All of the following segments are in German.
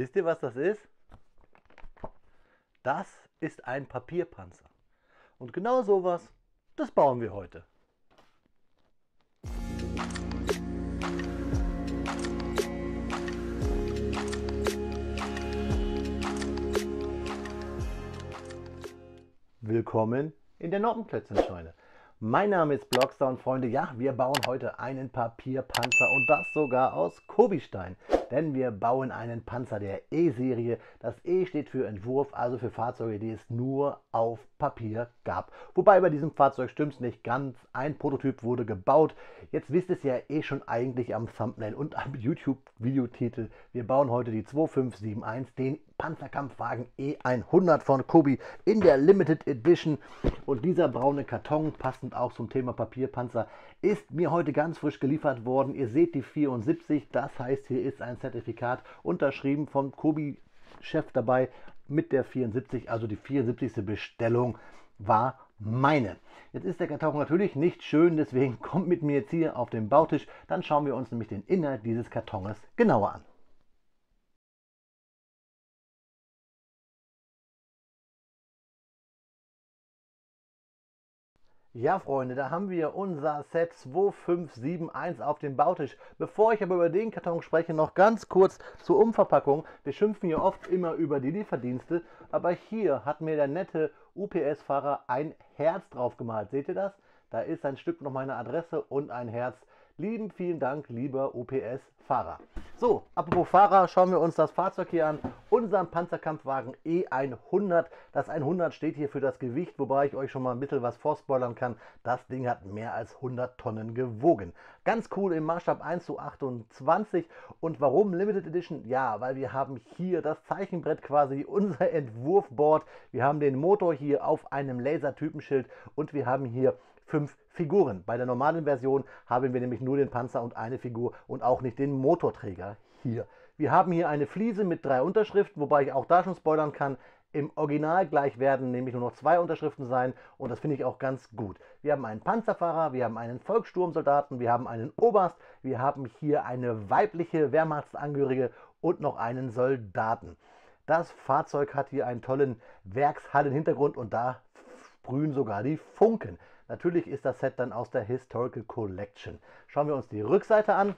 Wisst ihr, was das ist? Das ist ein Papierpanzer. Und genau sowas, das bauen wir heute. Willkommen in der Noppenplätzenscheune. Mein Name ist Blogstar und Freunde, ja, wir bauen heute einen Papierpanzer und das sogar aus Kobistein denn wir bauen einen Panzer der E-Serie. Das E steht für Entwurf, also für Fahrzeuge, die es nur auf Papier gab. Wobei bei diesem Fahrzeug stimmt es nicht ganz. Ein Prototyp wurde gebaut. Jetzt wisst es ja eh schon eigentlich am Thumbnail und am YouTube-Videotitel. Wir bauen heute die 2571, den Panzerkampfwagen E100 von Kobi in der Limited Edition. Und dieser braune Karton, passend auch zum Thema Papierpanzer, ist mir heute ganz frisch geliefert worden. Ihr seht die 74, das heißt, hier ist ein Zertifikat unterschrieben vom Kobi-Chef dabei mit der 74, also die 74. Bestellung war meine. Jetzt ist der Karton natürlich nicht schön, deswegen kommt mit mir jetzt hier auf den Bautisch, dann schauen wir uns nämlich den Inhalt dieses Kartons genauer an. Ja, Freunde, da haben wir unser Set 2571 auf dem Bautisch. Bevor ich aber über den Karton spreche, noch ganz kurz zur Umverpackung. Wir schimpfen hier oft immer über die Lieferdienste, aber hier hat mir der nette UPS-Fahrer ein Herz drauf gemalt. Seht ihr das? Da ist ein Stück noch meine Adresse und ein Herz. Lieben vielen Dank, lieber OPS-Fahrer. So, apropos Fahrer, schauen wir uns das Fahrzeug hier an. Unseren Panzerkampfwagen E100. Das 100 steht hier für das Gewicht, wobei ich euch schon mal ein bisschen was vorspoilern kann. Das Ding hat mehr als 100 Tonnen gewogen. Ganz cool im Maßstab 1 zu 28. Und warum Limited Edition? Ja, weil wir haben hier das Zeichenbrett quasi, unser Entwurfboard. Wir haben den Motor hier auf einem Laser-Typenschild und wir haben hier fünf Figuren. Bei der normalen Version haben wir nämlich nur den Panzer und eine Figur und auch nicht den Motorträger hier. Wir haben hier eine Fliese mit drei Unterschriften, wobei ich auch da schon spoilern kann, im Original gleich werden nämlich nur noch zwei Unterschriften sein und das finde ich auch ganz gut. Wir haben einen Panzerfahrer, wir haben einen Volkssturmsoldaten, wir haben einen Oberst, wir haben hier eine weibliche Wehrmachtsangehörige und noch einen Soldaten. Das Fahrzeug hat hier einen tollen Werkshallenhintergrund und da sprühen sogar die Funken. Natürlich ist das Set dann aus der Historical Collection. Schauen wir uns die Rückseite an.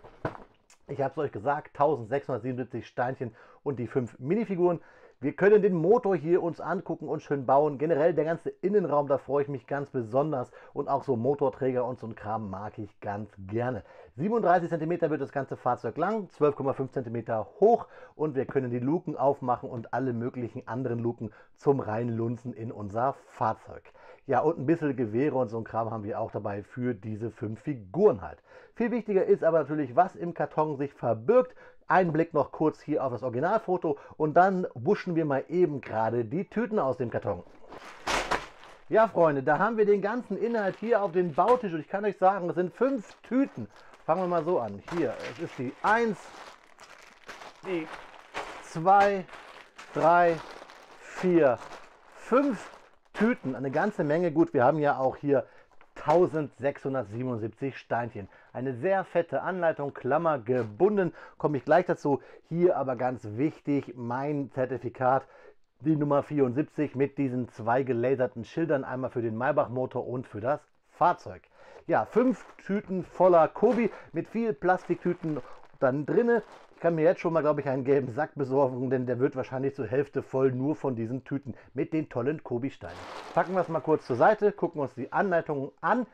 Ich habe es euch gesagt, 1677 Steinchen und die fünf Minifiguren. Wir können den Motor hier uns angucken und schön bauen. Generell der ganze Innenraum, da freue ich mich ganz besonders. Und auch so Motorträger und so ein Kram mag ich ganz gerne. 37 cm wird das ganze Fahrzeug lang, 12,5 cm hoch und wir können die Luken aufmachen und alle möglichen anderen Luken zum Reinlunzen in unser Fahrzeug. Ja, und ein bisschen Gewehre und so ein Kram haben wir auch dabei für diese fünf Figuren halt. Viel wichtiger ist aber natürlich, was im Karton sich verbirgt. Ein Blick noch kurz hier auf das Originalfoto und dann wuschen wir mal eben gerade die Tüten aus dem Karton. Ja, Freunde, da haben wir den ganzen Inhalt hier auf den Bautisch und ich kann euch sagen, es sind fünf Tüten. Fangen wir mal so an. Hier, es ist die 1, die 2, 3, 4, 5 Tüten, eine ganze Menge. Gut, wir haben ja auch hier 1677 Steinchen. Eine sehr fette Anleitung, Klammer gebunden, komme ich gleich dazu. Hier aber ganz wichtig, mein Zertifikat, die Nummer 74 mit diesen zwei gelaserten Schildern, einmal für den Maybach-Motor und für das Fahrzeug. Ja, fünf Tüten voller Kobi mit viel Plastiktüten dann drinne. Ich kann mir jetzt schon mal, glaube ich, einen gelben Sack besorgen, denn der wird wahrscheinlich zur Hälfte voll nur von diesen Tüten mit den tollen Kobi-Steinen. Packen wir es mal kurz zur Seite, gucken uns die Anleitungen an.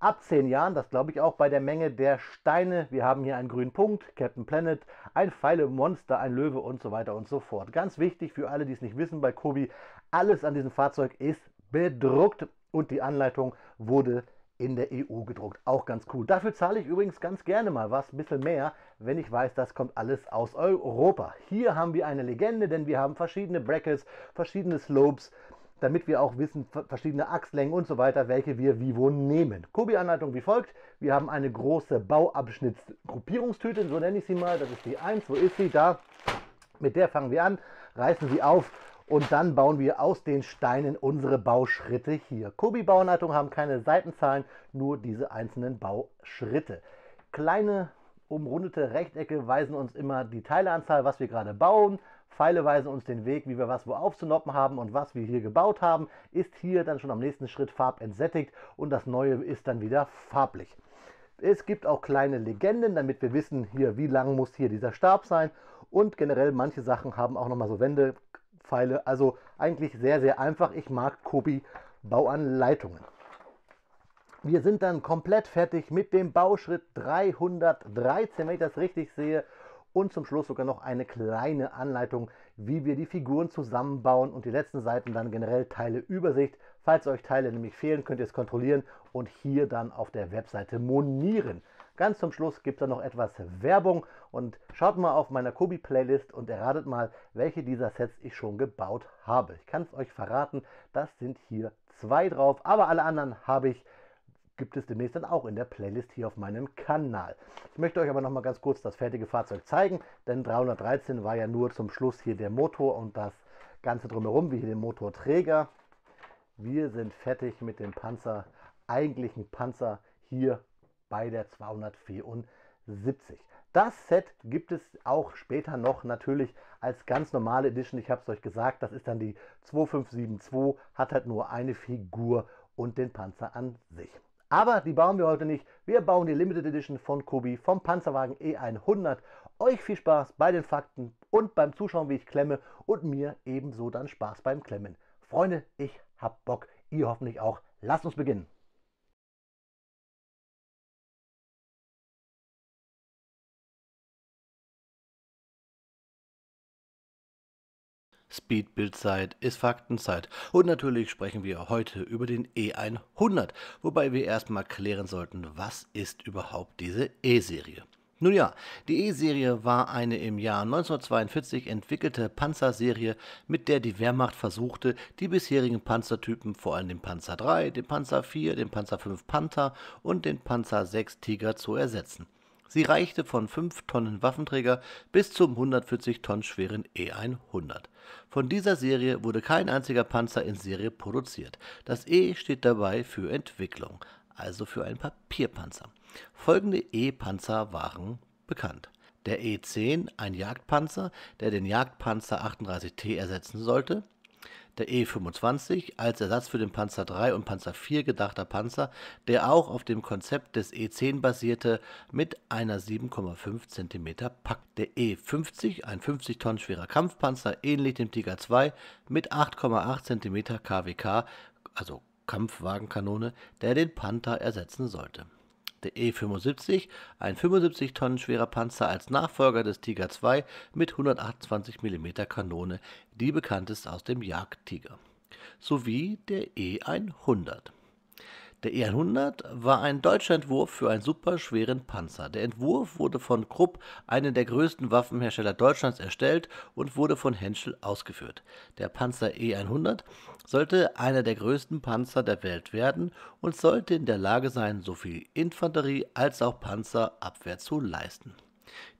Ab 10 Jahren, das glaube ich auch bei der Menge der Steine. Wir haben hier einen grünen Punkt, Captain Planet, ein Pfeile Monster, ein Löwe und so weiter und so fort. Ganz wichtig für alle, die es nicht wissen bei Kobi, alles an diesem Fahrzeug ist bedruckt und die Anleitung wurde in der EU gedruckt. Auch ganz cool. Dafür zahle ich übrigens ganz gerne mal was, ein bisschen mehr, wenn ich weiß, das kommt alles aus Europa. Hier haben wir eine Legende, denn wir haben verschiedene Brackets, verschiedene Slopes, damit wir auch wissen, verschiedene Achslängen und so weiter, welche wir wie wo nehmen. Kobi-Anleitung wie folgt. Wir haben eine große Bauabschnittsgruppierungstüte, so nenne ich sie mal. Das ist die 1, wo ist sie? Da. Mit der fangen wir an, reißen sie auf und dann bauen wir aus den Steinen unsere Bauschritte hier. kobi bauanleitung haben keine Seitenzahlen, nur diese einzelnen Bauschritte. Kleine Umrundete Rechtecke weisen uns immer die Teileanzahl, was wir gerade bauen. Pfeile weisen uns den Weg, wie wir was wo aufzunoppen haben und was wir hier gebaut haben, ist hier dann schon am nächsten Schritt farbentsättigt und das Neue ist dann wieder farblich. Es gibt auch kleine Legenden, damit wir wissen, hier wie lang muss hier dieser Stab sein und generell manche Sachen haben auch nochmal so Wendepfeile. Also eigentlich sehr, sehr einfach. Ich mag Kobi Bauanleitungen. Wir sind dann komplett fertig mit dem Bauschritt 313, wenn ich das richtig sehe. Und zum Schluss sogar noch eine kleine Anleitung, wie wir die Figuren zusammenbauen und die letzten Seiten dann generell Teile Übersicht. Falls euch Teile nämlich fehlen, könnt ihr es kontrollieren und hier dann auf der Webseite monieren. Ganz zum Schluss gibt es dann noch etwas Werbung und schaut mal auf meiner Kobi-Playlist und erratet mal, welche dieser Sets ich schon gebaut habe. Ich kann es euch verraten, das sind hier zwei drauf, aber alle anderen habe ich gibt es demnächst dann auch in der Playlist hier auf meinem Kanal. Ich möchte euch aber noch mal ganz kurz das fertige Fahrzeug zeigen, denn 313 war ja nur zum Schluss hier der Motor und das Ganze drumherum, wie hier den Motorträger. Wir sind fertig mit dem Panzer, eigentlichen Panzer hier bei der 274. Das Set gibt es auch später noch natürlich als ganz normale Edition. Ich habe es euch gesagt, das ist dann die 2572, hat halt nur eine Figur und den Panzer an sich. Aber die bauen wir heute nicht. Wir bauen die Limited Edition von Kobi vom Panzerwagen E100. Euch viel Spaß bei den Fakten und beim Zuschauen, wie ich klemme und mir ebenso dann Spaß beim Klemmen. Freunde, ich hab Bock, ihr hoffentlich auch. Lasst uns beginnen. Speedbildzeit ist Faktenzeit. Und natürlich sprechen wir heute über den E100, wobei wir erstmal klären sollten, was ist überhaupt diese E-Serie. Nun ja, die E-Serie war eine im Jahr 1942 entwickelte Panzerserie, mit der die Wehrmacht versuchte, die bisherigen Panzertypen, vor allem den Panzer 3, den Panzer 4, den Panzer 5 Panther und den Panzer 6 Tiger zu ersetzen. Sie reichte von 5 Tonnen Waffenträger bis zum 140 Tonnen schweren E100. Von dieser Serie wurde kein einziger Panzer in Serie produziert. Das E steht dabei für Entwicklung, also für einen Papierpanzer. Folgende E-Panzer waren bekannt. Der E10, ein Jagdpanzer, der den Jagdpanzer 38T ersetzen sollte der E25 als Ersatz für den Panzer 3 und Panzer 4 gedachter Panzer, der auch auf dem Konzept des E10 basierte, mit einer 7,5 cm Pakt. Der E50, ein 50 Tonnen schwerer Kampfpanzer, ähnlich dem Tiger 2, mit 8,8 cm KWK, also Kampfwagenkanone, der den Panther ersetzen sollte der E75, ein 75 Tonnen schwerer Panzer als Nachfolger des Tiger II mit 128 mm Kanone, die bekannt ist aus dem Jagdtiger, sowie der E100. Der E100 war ein deutscher Entwurf für einen superschweren Panzer. Der Entwurf wurde von Krupp, einem der größten Waffenhersteller Deutschlands, erstellt und wurde von Henschel ausgeführt. Der Panzer E100 sollte einer der größten Panzer der Welt werden und sollte in der Lage sein, so viel Infanterie als auch Panzerabwehr zu leisten.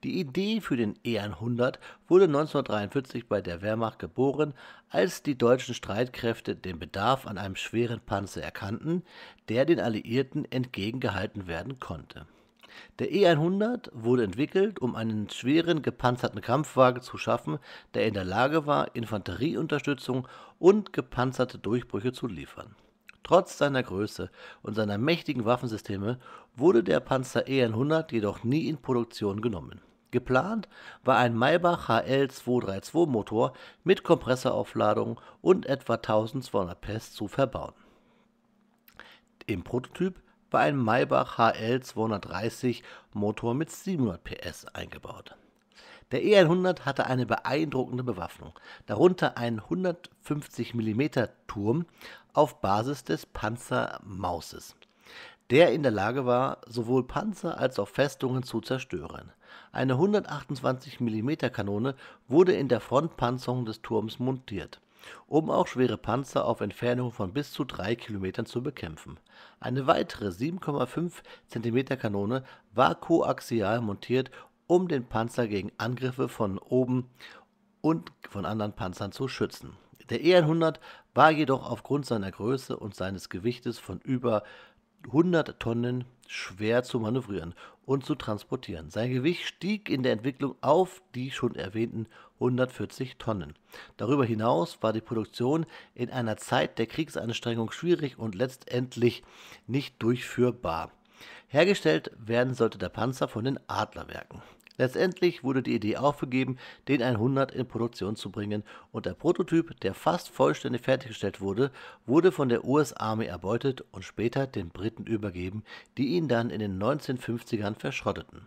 Die Idee für den E100 wurde 1943 bei der Wehrmacht geboren, als die deutschen Streitkräfte den Bedarf an einem schweren Panzer erkannten, der den Alliierten entgegengehalten werden konnte. Der E100 wurde entwickelt, um einen schweren gepanzerten Kampfwagen zu schaffen, der in der Lage war, Infanterieunterstützung und gepanzerte Durchbrüche zu liefern. Trotz seiner Größe und seiner mächtigen Waffensysteme wurde der Panzer EN100 jedoch nie in Produktion genommen. Geplant war ein Maybach HL 232 Motor mit Kompressoraufladung und etwa 1200 PS zu verbauen. Im Prototyp war ein Maybach HL 230 Motor mit 700 PS eingebaut. Der E100 hatte eine beeindruckende Bewaffnung, darunter einen 150 mm Turm auf Basis des Panzermauses der in der Lage war, sowohl Panzer als auch Festungen zu zerstören. Eine 128 mm Kanone wurde in der Frontpanzerung des Turms montiert, um auch schwere Panzer auf Entfernung von bis zu 3 km zu bekämpfen. Eine weitere 7,5 cm Kanone war koaxial montiert, um den Panzer gegen Angriffe von oben und von anderen Panzern zu schützen. Der E100 war jedoch aufgrund seiner Größe und seines Gewichtes von über 100 Tonnen schwer zu manövrieren und zu transportieren. Sein Gewicht stieg in der Entwicklung auf die schon erwähnten 140 Tonnen. Darüber hinaus war die Produktion in einer Zeit der Kriegsanstrengung schwierig und letztendlich nicht durchführbar. Hergestellt werden sollte der Panzer von den Adlerwerken. Letztendlich wurde die Idee aufgegeben, den 100 in Produktion zu bringen und der Prototyp, der fast vollständig fertiggestellt wurde, wurde von der US Army erbeutet und später den Briten übergeben, die ihn dann in den 1950ern verschrotteten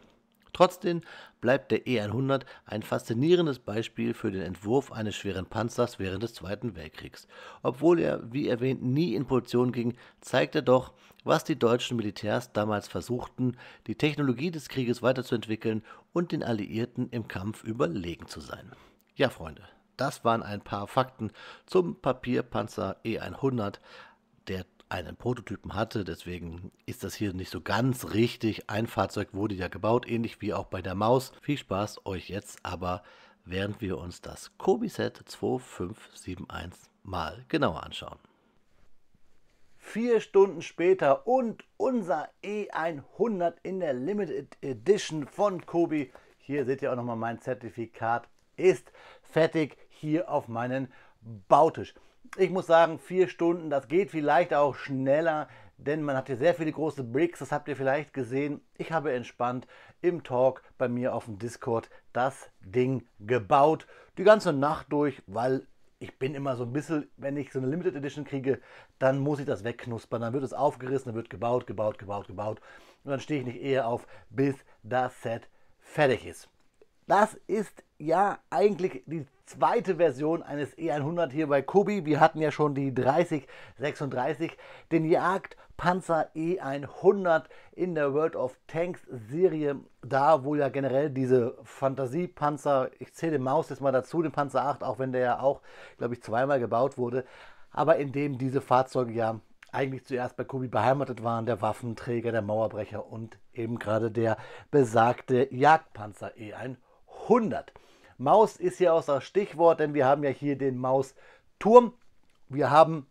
Trotzdem bleibt der E100 ein faszinierendes Beispiel für den Entwurf eines schweren Panzers während des Zweiten Weltkriegs. Obwohl er, wie erwähnt, nie in Position ging, zeigt er doch, was die deutschen Militärs damals versuchten, die Technologie des Krieges weiterzuentwickeln und den Alliierten im Kampf überlegen zu sein. Ja, Freunde, das waren ein paar Fakten zum Papierpanzer E100, einen Prototypen hatte. Deswegen ist das hier nicht so ganz richtig. Ein Fahrzeug wurde ja gebaut, ähnlich wie auch bei der Maus. Viel Spaß euch jetzt aber, während wir uns das Kobi-Set 2571 mal genauer anschauen. Vier Stunden später und unser E100 in der Limited Edition von Kobi. Hier seht ihr auch nochmal mein Zertifikat ist fertig hier auf meinen Bautisch. Ich muss sagen, vier Stunden, das geht vielleicht auch schneller, denn man hat hier sehr viele große Bricks, das habt ihr vielleicht gesehen. Ich habe entspannt im Talk bei mir auf dem Discord das Ding gebaut, die ganze Nacht durch, weil ich bin immer so ein bisschen, wenn ich so eine Limited Edition kriege, dann muss ich das wegknuspern, dann wird es aufgerissen, dann wird gebaut, gebaut, gebaut, gebaut und dann stehe ich nicht eher auf, bis das Set fertig ist. Das ist ja eigentlich die zweite Version eines E100 hier bei Kobi. Wir hatten ja schon die 3036, den Jagdpanzer E100 in der World of Tanks Serie. Da, wo ja generell diese Fantasiepanzer, ich zähle den Maus jetzt mal dazu, den Panzer 8, auch wenn der ja auch, glaube ich, zweimal gebaut wurde, aber in dem diese Fahrzeuge ja eigentlich zuerst bei Kobi beheimatet waren, der Waffenträger, der Mauerbrecher und eben gerade der besagte Jagdpanzer E100. Maus ist hier auch das Stichwort, denn wir haben ja hier den Mausturm. Wir haben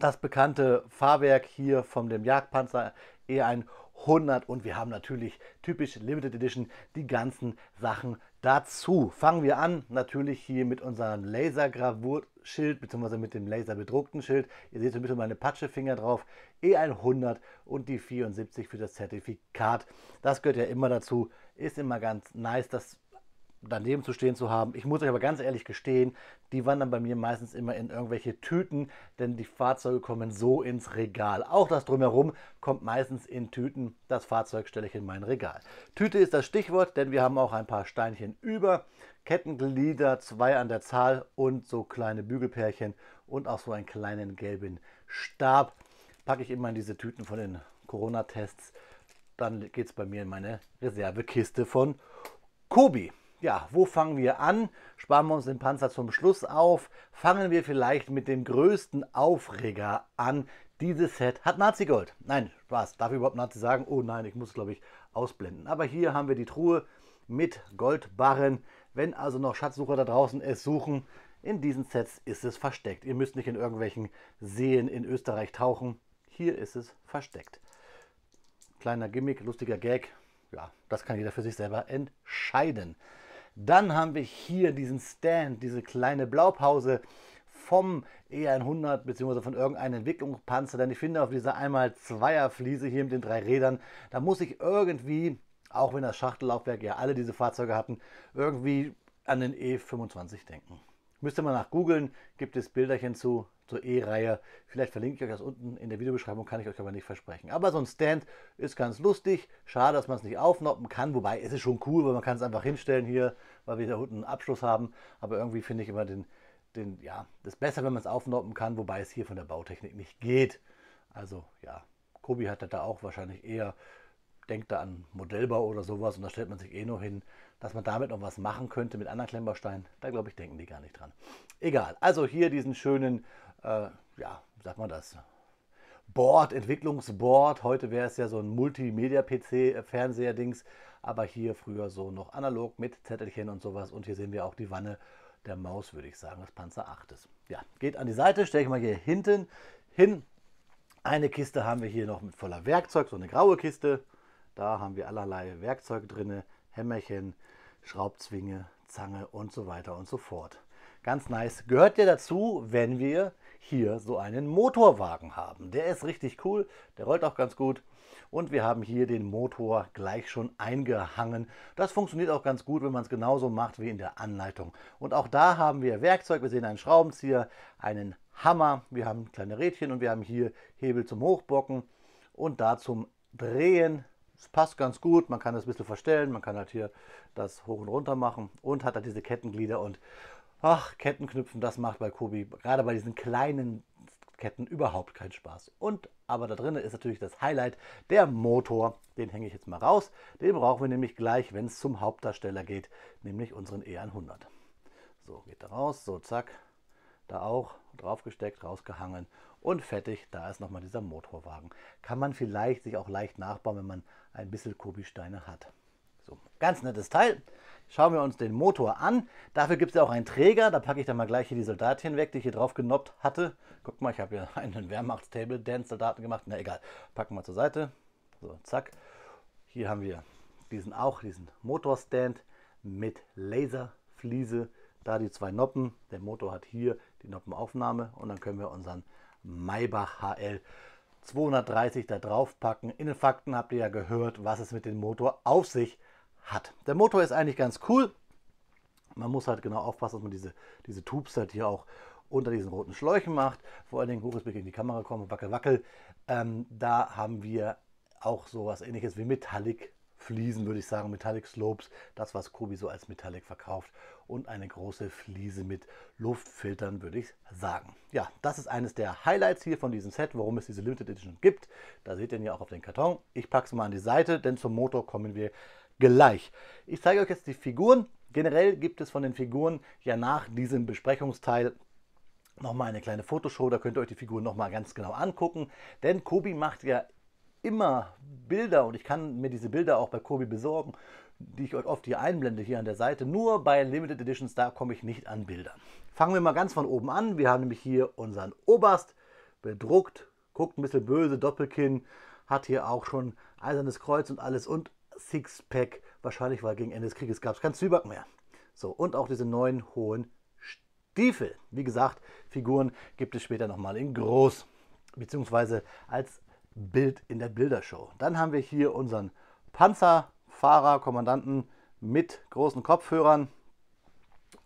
das bekannte Fahrwerk hier von dem Jagdpanzer E100 und wir haben natürlich typisch Limited Edition die ganzen Sachen dazu. Fangen wir an natürlich hier mit unserem Lasergravurschild bzw. mit dem laserbedruckten Schild. Ihr seht so ein bisschen meine Patschefinger drauf. E100 und die 74 für das Zertifikat. Das gehört ja immer dazu. Ist immer ganz nice, dass daneben zu stehen zu haben. Ich muss euch aber ganz ehrlich gestehen, die wandern bei mir meistens immer in irgendwelche Tüten, denn die Fahrzeuge kommen so ins Regal. Auch das drumherum kommt meistens in Tüten. Das Fahrzeug stelle ich in mein Regal. Tüte ist das Stichwort, denn wir haben auch ein paar Steinchen über, Kettenglieder, zwei an der Zahl und so kleine Bügelpärchen und auch so einen kleinen gelben Stab. Packe ich immer in diese Tüten von den Corona-Tests. Dann geht es bei mir in meine Reservekiste von Kobi ja, wo fangen wir an? Sparen wir uns den Panzer zum Schluss auf. Fangen wir vielleicht mit dem größten Aufreger an. Dieses Set hat Nazi-Gold. Nein, Spaß. Darf ich überhaupt Nazi sagen? Oh nein, ich muss, es, glaube ich, ausblenden. Aber hier haben wir die Truhe mit Goldbarren. Wenn also noch Schatzsucher da draußen es suchen, in diesen Sets ist es versteckt. Ihr müsst nicht in irgendwelchen Seen in Österreich tauchen. Hier ist es versteckt. Kleiner Gimmick, lustiger Gag. Ja, das kann jeder für sich selber entscheiden. Dann haben wir hier diesen Stand, diese kleine Blaupause vom e 100 bzw. von irgendeinem Entwicklungspanzer, denn ich finde auf dieser einmal zweier Fliese hier mit den drei Rädern, da muss ich irgendwie, auch wenn das Schachtellaufwerk ja alle diese Fahrzeuge hatten, irgendwie an den E25 denken. Müsste man nach googeln, gibt es Bilderchen zu zur E-Reihe. Vielleicht verlinke ich euch das unten in der Videobeschreibung, kann ich euch aber nicht versprechen. Aber so ein Stand ist ganz lustig. Schade, dass man es nicht aufnoppen kann, wobei es ist schon cool, weil man kann es einfach hinstellen hier, weil wir da unten einen Abschluss haben. Aber irgendwie finde ich immer den, den, ja, das besser, wenn man es aufnoppen kann, wobei es hier von der Bautechnik nicht geht. Also ja, Kobi hat da auch wahrscheinlich eher, denkt da an Modellbau oder sowas und da stellt man sich eh nur hin dass man damit noch was machen könnte mit anderen Klemmbausteinen. Da glaube ich, denken die gar nicht dran. Egal. Also hier diesen schönen, äh, ja, sagt man das, Board, Entwicklungsboard. Heute wäre es ja so ein Multimedia-PC-Fernseher-Dings, aber hier früher so noch analog mit Zettelchen und sowas. Und hier sehen wir auch die Wanne der Maus, würde ich sagen, das Panzer 8. Ja, geht an die Seite, stelle ich mal hier hinten hin. Eine Kiste haben wir hier noch mit voller Werkzeug, so eine graue Kiste. Da haben wir allerlei Werkzeug drin. Hämmerchen, Schraubzwinge, Zange und so weiter und so fort. Ganz nice. Gehört dir dazu, wenn wir hier so einen Motorwagen haben. Der ist richtig cool, der rollt auch ganz gut. Und wir haben hier den Motor gleich schon eingehangen. Das funktioniert auch ganz gut, wenn man es genauso macht wie in der Anleitung. Und auch da haben wir Werkzeug. Wir sehen einen Schraubenzieher, einen Hammer, wir haben kleine Rädchen und wir haben hier Hebel zum Hochbocken und da zum Drehen es passt ganz gut, man kann das ein bisschen verstellen, man kann halt hier das hoch und runter machen und hat halt diese Kettenglieder und ach, Kettenknüpfen, das macht bei Kobi, gerade bei diesen kleinen Ketten überhaupt keinen Spaß. Und aber da drin ist natürlich das Highlight, der Motor. Den hänge ich jetzt mal raus. Den brauchen wir nämlich gleich, wenn es zum Hauptdarsteller geht, nämlich unseren E100. So, geht da raus, so zack, da auch, drauf gesteckt, rausgehangen und fertig, da ist nochmal dieser Motorwagen. Kann man vielleicht sich auch leicht nachbauen, wenn man ein bisschen Kobi-Steine hat. So, ganz nettes Teil. Schauen wir uns den Motor an. Dafür gibt es ja auch einen Träger. Da packe ich dann mal gleich hier die Soldatin weg, die ich hier drauf genoppt hatte. Guck mal, ich habe hier einen Wehrmachts-Table-Dance-Soldaten gemacht. Na egal, packen wir zur Seite. So, zack. Hier haben wir diesen auch, diesen Motorstand mit Laserfliese. Da die zwei Noppen. Der Motor hat hier die Noppenaufnahme und dann können wir unseren Maybach HL 230 da drauf packen. In den Fakten habt ihr ja gehört, was es mit dem Motor auf sich hat. Der Motor ist eigentlich ganz cool. Man muss halt genau aufpassen, dass man diese, diese Tubes halt hier auch unter diesen roten Schläuchen macht. Vor allen Dingen Hochesblick in die Kamera kommen, wackel, wackel. Ähm, da haben wir auch sowas ähnliches wie Metallic Fliesen, würde ich sagen, Metallic Slopes, das was Kobi so als Metallic verkauft und eine große Fliese mit Luftfiltern, würde ich sagen. Ja, das ist eines der Highlights hier von diesem Set, warum es diese Limited Edition gibt. Da seht ihr ihn ja auch auf den Karton. Ich packe es mal an die Seite, denn zum Motor kommen wir gleich. Ich zeige euch jetzt die Figuren. Generell gibt es von den Figuren ja nach diesem Besprechungsteil nochmal eine kleine Fotoshow, da könnt ihr euch die Figuren nochmal ganz genau angucken. Denn Kobi macht ja immer Bilder und ich kann mir diese Bilder auch bei Kobi besorgen, die ich euch oft hier einblende, hier an der Seite. Nur bei Limited Editions, da komme ich nicht an Bilder. Fangen wir mal ganz von oben an. Wir haben nämlich hier unseren Oberst bedruckt, guckt ein bisschen böse, Doppelkinn, hat hier auch schon Eisernes Kreuz und alles und Sixpack, wahrscheinlich weil gegen Ende des Krieges gab es kein Zwieback mehr. So, und auch diese neuen hohen Stiefel. Wie gesagt, Figuren gibt es später nochmal in groß, beziehungsweise als Bild in der Bildershow. Dann haben wir hier unseren Panzerfahrer, Kommandanten mit großen Kopfhörern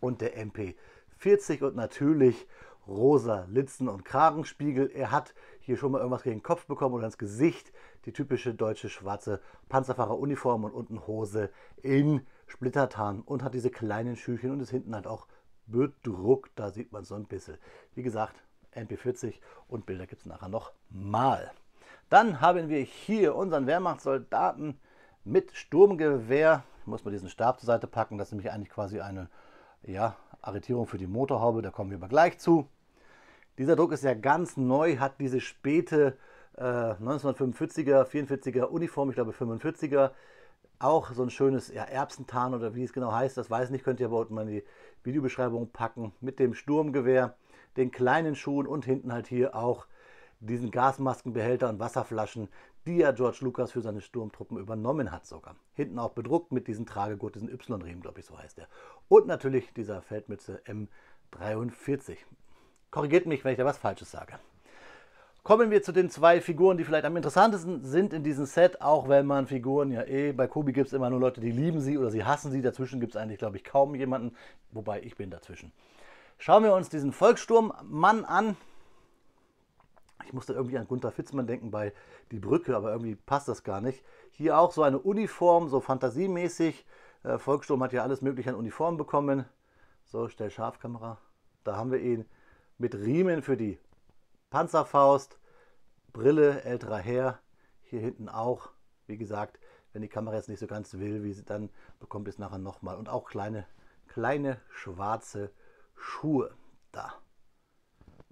und der MP40 und natürlich rosa Litzen und Kragenspiegel. Er hat hier schon mal irgendwas gegen den Kopf bekommen oder ins Gesicht. Die typische deutsche schwarze Panzerfahreruniform und unten Hose in Splittertarn und hat diese kleinen Schüchen und ist hinten halt auch bedruckt. Da sieht man so ein bisschen. Wie gesagt, MP40 und Bilder gibt es nachher noch mal. Dann haben wir hier unseren Wehrmachtssoldaten mit Sturmgewehr. Ich muss mal diesen Stab zur Seite packen. Das ist nämlich eigentlich quasi eine ja, Arretierung für die Motorhaube. Da kommen wir aber gleich zu. Dieser Druck ist ja ganz neu, hat diese späte äh, 1945er, 44er Uniform, ich glaube 45er. Auch so ein schönes ja, Erbsentarn oder wie es genau heißt, das weiß ich nicht, könnt ihr aber unten mal in die Videobeschreibung packen. Mit dem Sturmgewehr, den kleinen Schuhen und hinten halt hier auch diesen Gasmaskenbehälter und Wasserflaschen, die ja George Lucas für seine Sturmtruppen übernommen hat sogar. Hinten auch bedruckt mit diesem Tragegurt, diesen Y-Riemen, glaube ich, so heißt er. Und natürlich dieser Feldmütze M43. Korrigiert mich, wenn ich da was Falsches sage. Kommen wir zu den zwei Figuren, die vielleicht am interessantesten sind in diesem Set, auch wenn man Figuren ja eh, bei Kobi gibt es immer nur Leute, die lieben sie oder sie hassen sie. Dazwischen gibt es eigentlich, glaube ich, kaum jemanden, wobei ich bin dazwischen. Schauen wir uns diesen Volkssturmmann an, ich musste irgendwie an Gunther Fitzmann denken bei Die Brücke, aber irgendwie passt das gar nicht. Hier auch so eine Uniform, so fantasiemäßig. Äh, Volkssturm hat ja alles mögliche an Uniformen bekommen. So, stell Scharfkamera. Da haben wir ihn mit Riemen für die Panzerfaust, Brille, älterer Herr. Hier hinten auch, wie gesagt, wenn die Kamera jetzt nicht so ganz will, wie sie dann bekommt es nachher nochmal. Und auch kleine, kleine schwarze Schuhe da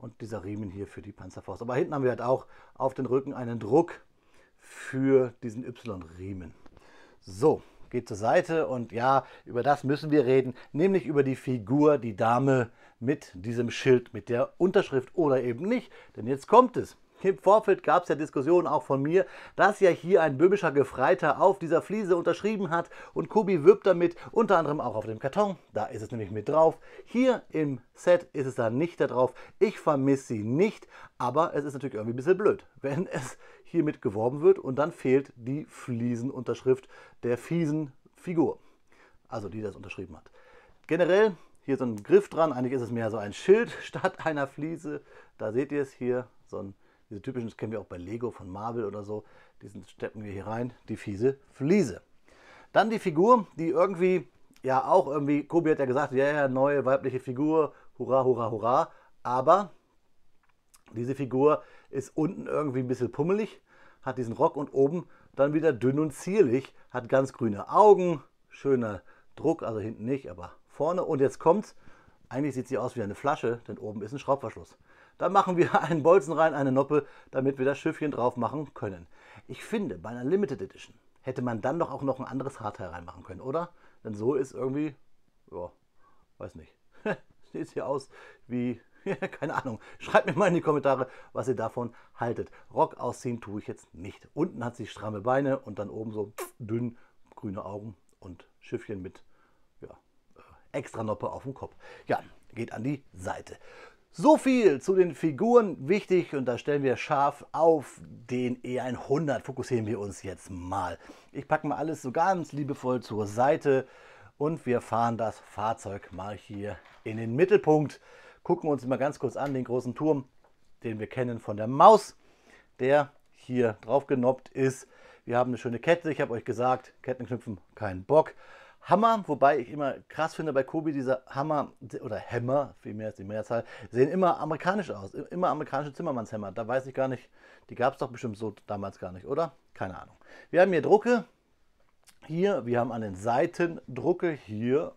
und dieser Riemen hier für die Panzerfaust. Aber hinten haben wir halt auch auf den Rücken einen Druck für diesen Y-Riemen. So, geht zur Seite und ja, über das müssen wir reden, nämlich über die Figur, die Dame mit diesem Schild, mit der Unterschrift oder eben nicht, denn jetzt kommt es. Im Vorfeld gab es ja Diskussionen auch von mir, dass ja hier ein böhmischer Gefreiter auf dieser Fliese unterschrieben hat und Kobi wirbt damit unter anderem auch auf dem Karton. Da ist es nämlich mit drauf. Hier im Set ist es dann nicht da drauf. Ich vermisse sie nicht, aber es ist natürlich irgendwie ein bisschen blöd, wenn es hiermit geworben wird und dann fehlt die Fliesenunterschrift der fiesen Figur, also die das unterschrieben hat. Generell hier so ein Griff dran, eigentlich ist es mehr so ein Schild statt einer Fliese. Da seht ihr es hier, so ein diese typischen, das kennen wir auch bei Lego von Marvel oder so. Diesen steppen wir hier rein, die fiese Fliese. Dann die Figur, die irgendwie, ja auch irgendwie, Kobi hat ja gesagt, ja, ja, neue weibliche Figur, hurra, hurra, hurra. Aber diese Figur ist unten irgendwie ein bisschen pummelig, hat diesen Rock und oben dann wieder dünn und zierlich, hat ganz grüne Augen, schöner Druck, also hinten nicht, aber vorne. Und jetzt kommt's, eigentlich sieht sie aus wie eine Flasche, denn oben ist ein Schraubverschluss. Da machen wir einen Bolzen rein, eine Noppe, damit wir das Schiffchen drauf machen können. Ich finde, bei einer Limited Edition hätte man dann doch auch noch ein anderes Haarteil reinmachen können, oder? Denn so ist irgendwie, ja, weiß nicht. Sieht hier aus wie, keine Ahnung. Schreibt mir mal in die Kommentare, was ihr davon haltet. Rock ausziehen tue ich jetzt nicht. Unten hat sie stramme Beine und dann oben so dünn grüne Augen und Schiffchen mit ja, äh, extra Noppe auf dem Kopf. Ja, geht an die Seite. So viel zu den Figuren wichtig und da stellen wir scharf auf den E100. Fokussieren wir uns jetzt mal. Ich packe mal alles so ganz liebevoll zur Seite und wir fahren das Fahrzeug mal hier in den Mittelpunkt. Gucken uns mal ganz kurz an den großen Turm, den wir kennen von der Maus, der hier drauf genoppt ist. Wir haben eine schöne Kette, ich habe euch gesagt, Kettenknüpfen, kein Bock. Hammer, wobei ich immer krass finde bei Kobe, dieser Hammer oder Hämmer, vielmehr ist die Mehrzahl, sehen immer amerikanisch aus. Immer amerikanische Zimmermannshämmer. Da weiß ich gar nicht, die gab es doch bestimmt so damals gar nicht, oder? Keine Ahnung. Wir haben hier Drucke. Hier, wir haben an den Seiten Drucke hier.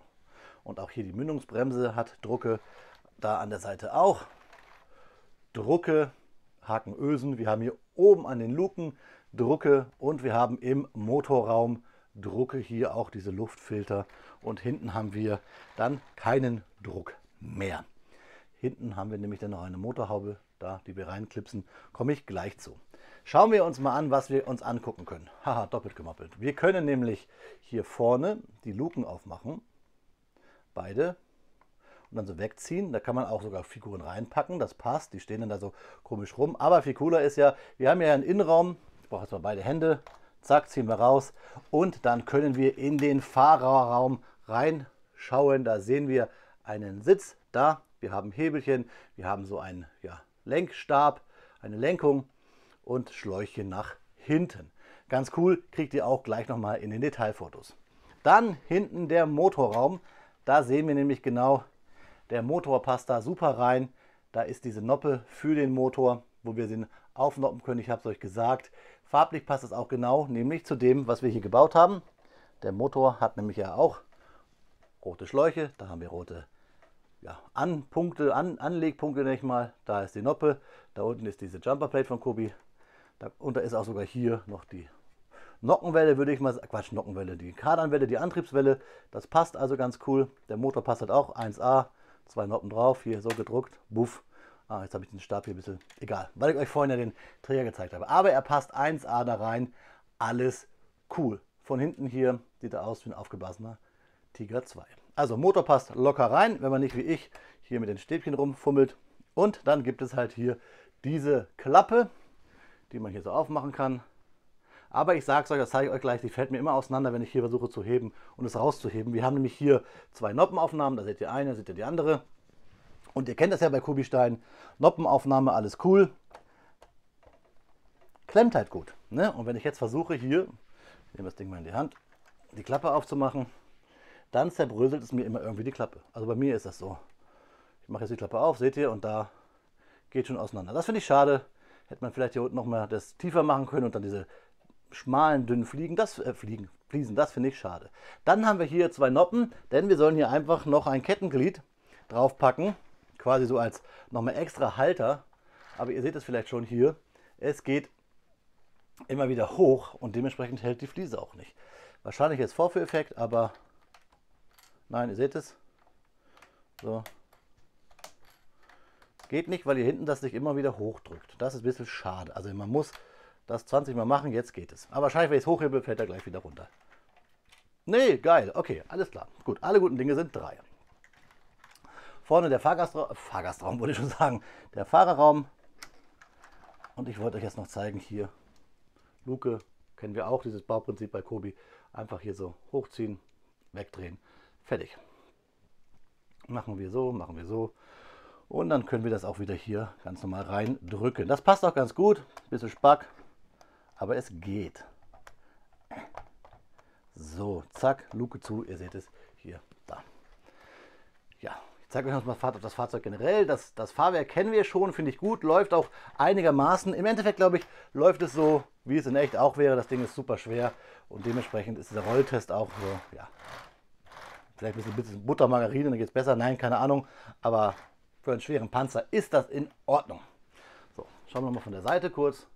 Und auch hier die Mündungsbremse hat Drucke. Da an der Seite auch. Drucke, Hakenösen. Wir haben hier oben an den Luken Drucke und wir haben im Motorraum Drucke drucke hier auch diese Luftfilter und hinten haben wir dann keinen Druck mehr. Hinten haben wir nämlich dann noch eine Motorhaube, da die wir reinklipsen, komme ich gleich zu. Schauen wir uns mal an, was wir uns angucken können. Haha, doppelt gemoppelt. Wir können nämlich hier vorne die Luken aufmachen, beide, und dann so wegziehen. Da kann man auch sogar Figuren reinpacken, das passt. Die stehen dann da so komisch rum. Aber viel cooler ist ja, wir haben ja einen Innenraum, ich brauche jetzt mal beide Hände, Zack, ziehen wir raus und dann können wir in den Fahrerraum reinschauen. Da sehen wir einen Sitz da. Wir haben Hebelchen, wir haben so einen ja, Lenkstab, eine Lenkung und Schläuchchen nach hinten. Ganz cool, kriegt ihr auch gleich nochmal in den Detailfotos. Dann hinten der Motorraum. Da sehen wir nämlich genau, der Motor passt da super rein. Da ist diese Noppe für den Motor, wo wir den aufnoppen können. Ich habe es euch gesagt, Farblich passt es auch genau, nämlich zu dem, was wir hier gebaut haben. Der Motor hat nämlich ja auch rote Schläuche, da haben wir rote ja, Anpunkte, An Anlegpunkte, nenne ich mal. Da ist die Noppe, da unten ist diese Jumperplate von Kobi. Da, und da ist auch sogar hier noch die Nockenwelle, würde ich mal sagen. Quatsch, Nockenwelle, die Kardanwelle, die Antriebswelle. Das passt also ganz cool. Der Motor passt halt auch. 1A, zwei Noppen drauf, hier so gedruckt, buff. Ah, jetzt habe ich den Stab hier ein bisschen. Egal, weil ich euch vorhin ja den Träger gezeigt habe. Aber er passt 1A da rein. Alles cool. Von hinten hier sieht er aus wie ein aufgeblasener Tiger 2. Also Motor passt locker rein, wenn man nicht wie ich hier mit den Stäbchen rumfummelt. Und dann gibt es halt hier diese Klappe, die man hier so aufmachen kann. Aber ich sage es euch, das zeige ich euch gleich, die fällt mir immer auseinander, wenn ich hier versuche zu heben und es rauszuheben. Wir haben nämlich hier zwei Noppenaufnahmen, da seht ihr eine, da seht ihr die andere. Und ihr kennt das ja bei Kubistein, Noppenaufnahme, alles cool. Klemmt halt gut. Ne? Und wenn ich jetzt versuche, hier, ich nehme das Ding mal in die Hand, die Klappe aufzumachen, dann zerbröselt es mir immer irgendwie die Klappe. Also bei mir ist das so. Ich mache jetzt die Klappe auf, seht ihr, und da geht schon auseinander. Das finde ich schade. Hätte man vielleicht hier unten nochmal das tiefer machen können und dann diese schmalen, dünnen Fliegen, das äh, Fliegen, Fliesen, das finde ich schade. Dann haben wir hier zwei Noppen, denn wir sollen hier einfach noch ein Kettenglied draufpacken quasi so als nochmal extra Halter. Aber ihr seht es vielleicht schon hier. Es geht immer wieder hoch und dementsprechend hält die Fliese auch nicht. Wahrscheinlich jetzt Vorführeffekt, aber nein, ihr seht es. So. Geht nicht, weil ihr hinten das nicht immer wieder hochdrückt. Das ist ein bisschen schade. Also man muss das 20 Mal machen, jetzt geht es. Aber wahrscheinlich, wenn ich es hochhebe, fällt er gleich wieder runter. Nee, geil. Okay, alles klar. Gut, alle guten Dinge sind drei. Vorne der Fahrgastra äh, Fahrgastraum, würde ich schon sagen, der Fahrerraum. Und ich wollte euch jetzt noch zeigen, hier Luke, kennen wir auch, dieses Bauprinzip bei Kobi. Einfach hier so hochziehen, wegdrehen, fertig. Machen wir so, machen wir so. Und dann können wir das auch wieder hier ganz normal reindrücken. Das passt auch ganz gut, bisschen Spack, aber es geht. So, zack, Luke zu, ihr seht es, ich zeige euch noch mal das Fahrzeug generell. Das, das Fahrwerk kennen wir schon, finde ich gut, läuft auch einigermaßen. Im Endeffekt, glaube ich, läuft es so, wie es in echt auch wäre. Das Ding ist super schwer und dementsprechend ist dieser Rolltest auch so, ja, vielleicht ein bisschen, bisschen Butter, Margarine, dann geht es besser. Nein, keine Ahnung, aber für einen schweren Panzer ist das in Ordnung. So, schauen wir mal von der Seite kurz.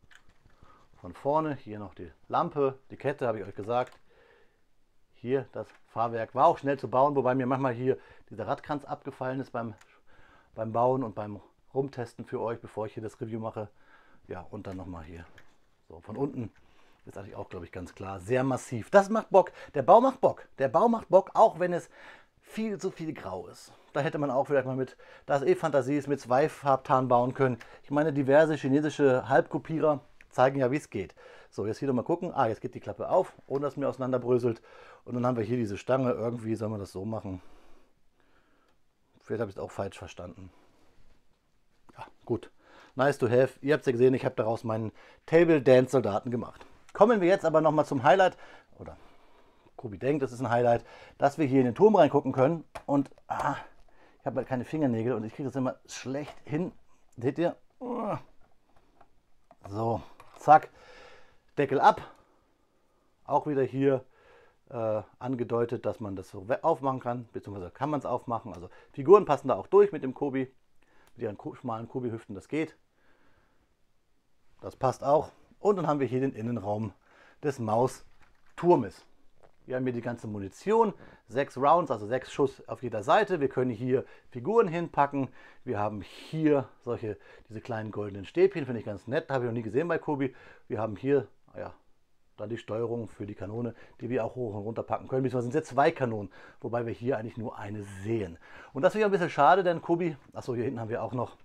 Von vorne hier noch die Lampe, die Kette, habe ich euch gesagt hier das Fahrwerk. War auch schnell zu bauen, wobei mir manchmal hier dieser Radkranz abgefallen ist beim, beim Bauen und beim Rumtesten für euch, bevor ich hier das Review mache. Ja, und dann nochmal hier. So, von unten ist eigentlich auch, glaube ich, ganz klar. Sehr massiv. Das macht Bock. Der Bau macht Bock. Der Bau macht Bock, auch wenn es viel zu viel grau ist. Da hätte man auch vielleicht mal mit, da es eh Fantasie ist, mit zwei Farbtarn bauen können. Ich meine, diverse chinesische Halbkopierer zeigen ja, wie es geht. So, jetzt hier doch mal gucken. Ah, jetzt geht die Klappe auf, ohne dass mir auseinanderbröselt. Und dann haben wir hier diese Stange. Irgendwie soll man das so machen. Vielleicht habe ich es auch falsch verstanden. Ja, ah, gut. Nice to have. Ihr habt es ja gesehen, ich habe daraus meinen Table Dance Soldaten gemacht. Kommen wir jetzt aber nochmal zum Highlight. Oder Kobi denkt, das ist ein Highlight, dass wir hier in den Turm reingucken können. Und ah, ich habe halt keine Fingernägel und ich kriege das immer schlecht hin. Seht ihr? So, zack. Deckel ab. Auch wieder hier äh, angedeutet, dass man das so aufmachen kann, beziehungsweise kann man es aufmachen. Also Figuren passen da auch durch mit dem Kobi, mit ihren schmalen Kobi-Hüften, das geht. Das passt auch. Und dann haben wir hier den Innenraum des Mausturmes. Wir haben hier die ganze Munition, sechs Rounds, also sechs Schuss auf jeder Seite. Wir können hier Figuren hinpacken. Wir haben hier solche, diese kleinen goldenen Stäbchen, finde ich ganz nett, habe ich noch nie gesehen bei Kobi. Wir haben hier ja, dann die Steuerung für die Kanone, die wir auch hoch und runter packen können. Bzw. sind es zwei Kanonen, wobei wir hier eigentlich nur eine sehen. Und das ist ja ein bisschen schade, denn Kobi, achso, hier hinten haben wir auch noch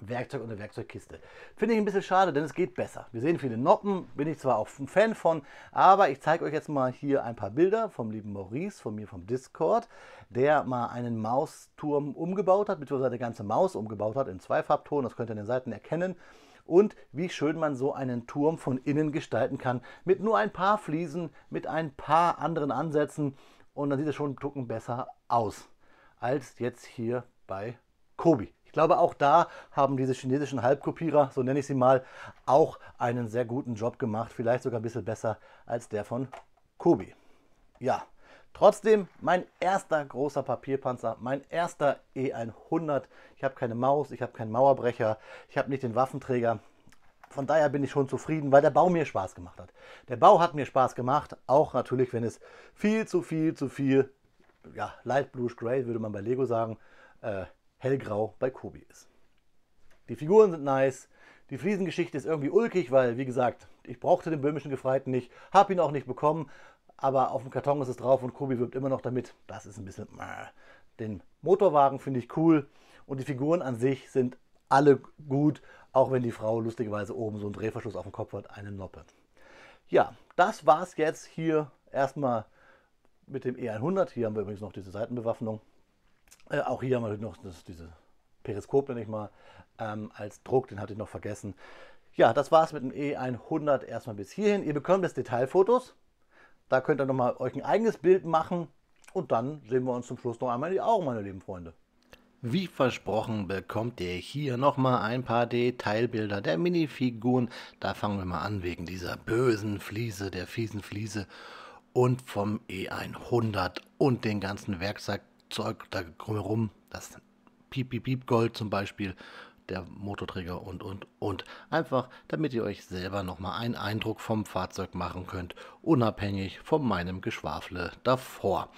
Werkzeug und eine Werkzeugkiste. Finde ich ein bisschen schade, denn es geht besser. Wir sehen viele Noppen, bin ich zwar auch ein Fan von, aber ich zeige euch jetzt mal hier ein paar Bilder vom lieben Maurice, von mir vom Discord, der mal einen Mausturm umgebaut hat, beziehungsweise eine ganze Maus umgebaut hat in zwei Farbtonen, das könnt ihr an den Seiten erkennen und wie schön man so einen Turm von innen gestalten kann. Mit nur ein paar Fliesen, mit ein paar anderen Ansätzen und dann sieht es schon ein Tucken besser aus als jetzt hier bei Kobi. Ich glaube, auch da haben diese chinesischen Halbkopierer, so nenne ich sie mal, auch einen sehr guten Job gemacht. Vielleicht sogar ein bisschen besser als der von Kobi. Ja, Trotzdem mein erster großer Papierpanzer, mein erster E100. Ich habe keine Maus, ich habe keinen Mauerbrecher, ich habe nicht den Waffenträger. Von daher bin ich schon zufrieden, weil der Bau mir Spaß gemacht hat. Der Bau hat mir Spaß gemacht, auch natürlich, wenn es viel zu viel zu viel, ja, light bluish gray würde man bei Lego sagen, äh, hellgrau bei Kobi ist. Die Figuren sind nice, die Fliesengeschichte ist irgendwie ulkig, weil, wie gesagt, ich brauchte den böhmischen Gefreiten nicht, habe ihn auch nicht bekommen, aber auf dem Karton ist es drauf und Kobi wirbt immer noch damit. Das ist ein bisschen. Den Motorwagen finde ich cool und die Figuren an sich sind alle gut, auch wenn die Frau lustigerweise oben so einen Drehverschluss auf dem Kopf hat, eine Noppe. Ja, das war's jetzt hier erstmal mit dem E100. Hier haben wir übrigens noch diese Seitenbewaffnung. Äh, auch hier haben wir noch das, diese Periskop, nenne ich mal, ähm, als Druck, den hatte ich noch vergessen. Ja, das war's mit dem E100 erstmal bis hierhin. Ihr bekommt jetzt Detailfotos da könnt ihr nochmal euch ein eigenes Bild machen. Und dann sehen wir uns zum Schluss noch einmal in die Augen, meine lieben Freunde. Wie versprochen bekommt ihr hier nochmal ein paar Detailbilder der Minifiguren. Da fangen wir mal an wegen dieser bösen Fliese, der fiesen Fliese und vom E100 und den ganzen Werkzeugzeug da drumherum. Das Piep Piep Piep Gold zum Beispiel der Motorträger und, und, und. Einfach, damit ihr euch selber nochmal einen Eindruck vom Fahrzeug machen könnt, unabhängig von meinem Geschwafle davor.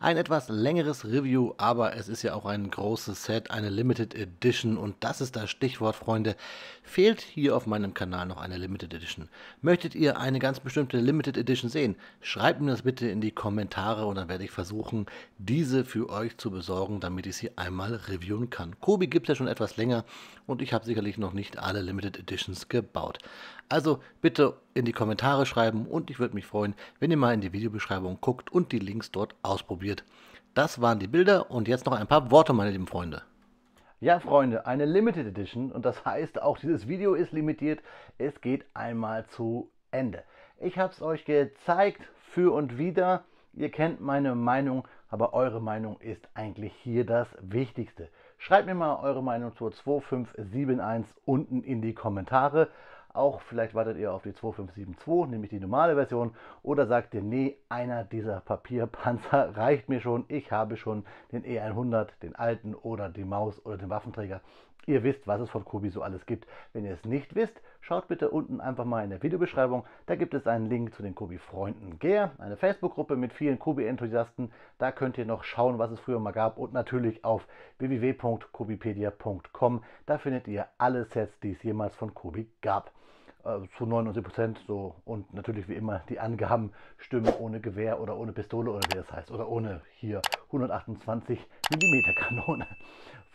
Ein etwas längeres Review, aber es ist ja auch ein großes Set, eine Limited Edition und das ist das Stichwort, Freunde. Fehlt hier auf meinem Kanal noch eine Limited Edition? Möchtet ihr eine ganz bestimmte Limited Edition sehen? Schreibt mir das bitte in die Kommentare und dann werde ich versuchen, diese für euch zu besorgen, damit ich sie einmal reviewen kann. Kobi gibt es ja schon etwas länger, und ich habe sicherlich noch nicht alle Limited Editions gebaut. Also bitte in die Kommentare schreiben und ich würde mich freuen, wenn ihr mal in die Videobeschreibung guckt und die Links dort ausprobiert. Das waren die Bilder und jetzt noch ein paar Worte, meine lieben Freunde. Ja, Freunde, eine Limited Edition und das heißt, auch dieses Video ist limitiert. Es geht einmal zu Ende. Ich habe es euch gezeigt, für und wieder. Ihr kennt meine Meinung, aber eure Meinung ist eigentlich hier das Wichtigste. Schreibt mir mal eure Meinung zur 2571 unten in die Kommentare. Auch vielleicht wartet ihr auf die 2572, nämlich die normale Version, oder sagt ihr, nee, einer dieser Papierpanzer reicht mir schon, ich habe schon den E100, den alten oder die Maus oder den Waffenträger. Ihr wisst, was es von Kobi so alles gibt. Wenn ihr es nicht wisst, schaut bitte unten einfach mal in der Videobeschreibung. Da gibt es einen Link zu den Kobi-Freunden Gär, eine Facebook-Gruppe mit vielen Kobi-Enthusiasten. Da könnt ihr noch schauen, was es früher mal gab. Und natürlich auf www.kobipedia.com. Da findet ihr alle Sets, die es jemals von Kobi gab äh, zu 99 Prozent so und natürlich wie immer die Angaben stimmen ohne Gewehr oder ohne Pistole oder wie das heißt oder ohne hier 128 mm Kanone.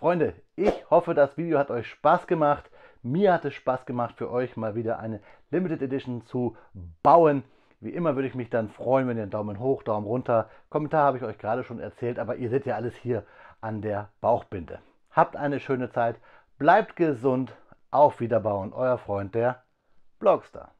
Freunde, ich hoffe, das Video hat euch Spaß gemacht. Mir hat es Spaß gemacht, für euch mal wieder eine Limited Edition zu bauen. Wie immer würde ich mich dann freuen, wenn ihr einen Daumen hoch, Daumen runter, Kommentar habe ich euch gerade schon erzählt, aber ihr seht ja alles hier an der Bauchbinde. Habt eine schöne Zeit, bleibt gesund, auf Wiederbauen, euer Freund der Blogstar.